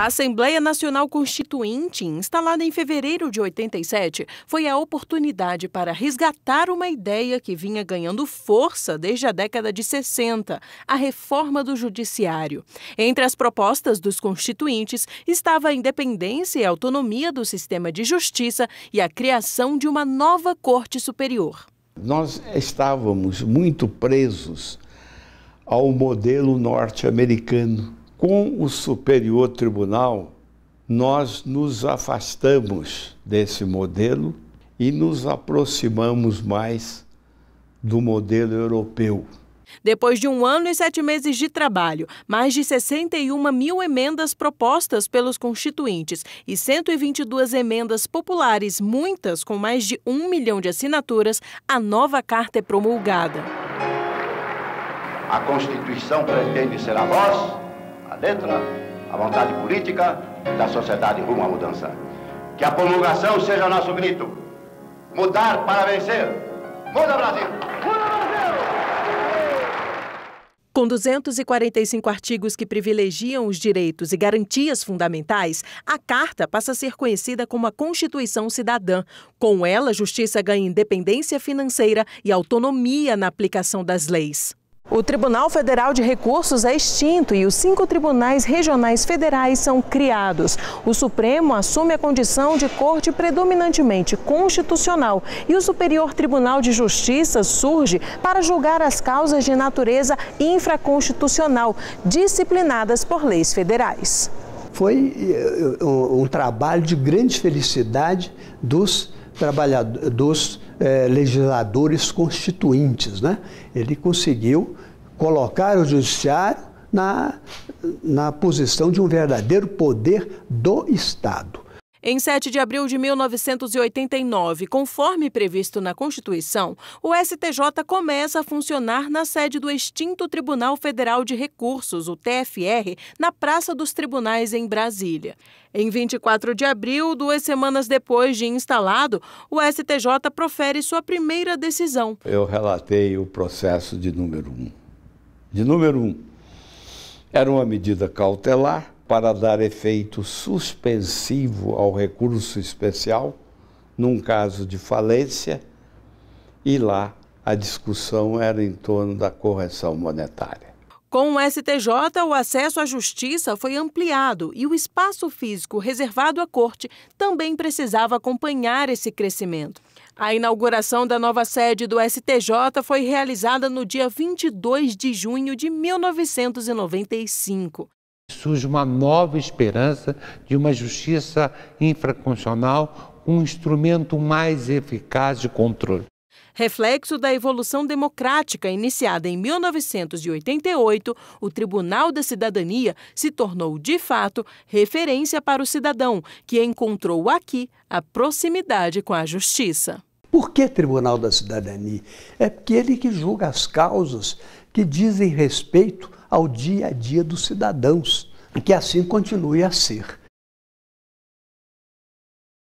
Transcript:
A Assembleia Nacional Constituinte, instalada em fevereiro de 87, foi a oportunidade para resgatar uma ideia que vinha ganhando força desde a década de 60, a reforma do judiciário. Entre as propostas dos constituintes estava a independência e autonomia do sistema de justiça e a criação de uma nova Corte Superior. Nós estávamos muito presos ao modelo norte-americano com o Superior Tribunal, nós nos afastamos desse modelo e nos aproximamos mais do modelo europeu. Depois de um ano e sete meses de trabalho, mais de 61 mil emendas propostas pelos constituintes e 122 emendas populares, muitas com mais de um milhão de assinaturas, a nova carta é promulgada. A Constituição pretende ser a voz adentra tá né? a vontade política da sociedade rumo à mudança. Que a promulgação seja o nosso grito. Mudar para vencer. Muda Brasil! Muda Brasil! Com 245 artigos que privilegiam os direitos e garantias fundamentais, a Carta passa a ser conhecida como a Constituição Cidadã. Com ela, a Justiça ganha independência financeira e autonomia na aplicação das leis. O Tribunal Federal de Recursos é extinto e os cinco tribunais regionais federais são criados. O Supremo assume a condição de corte predominantemente constitucional e o Superior Tribunal de Justiça surge para julgar as causas de natureza infraconstitucional disciplinadas por leis federais. Foi eh, um trabalho de grande felicidade dos trabalhadores dos é, legisladores constituintes. Né? Ele conseguiu colocar o judiciário na, na posição de um verdadeiro poder do Estado. Em 7 de abril de 1989, conforme previsto na Constituição, o STJ começa a funcionar na sede do extinto Tribunal Federal de Recursos, o TFR, na Praça dos Tribunais, em Brasília. Em 24 de abril, duas semanas depois de instalado, o STJ profere sua primeira decisão. Eu relatei o processo de número 1. Um. De número 1. Um, era uma medida cautelar para dar efeito suspensivo ao recurso especial, num caso de falência, e lá a discussão era em torno da correção monetária. Com o STJ, o acesso à justiça foi ampliado e o espaço físico reservado à corte também precisava acompanhar esse crescimento. A inauguração da nova sede do STJ foi realizada no dia 22 de junho de 1995 surge uma nova esperança de uma justiça infraconstitucional, um instrumento mais eficaz de controle. Reflexo da evolução democrática iniciada em 1988, o Tribunal da Cidadania se tornou, de fato, referência para o cidadão, que encontrou aqui a proximidade com a justiça. Por que Tribunal da Cidadania? É porque ele que julga as causas que dizem respeito ao dia a dia dos cidadãos, que assim continue a ser.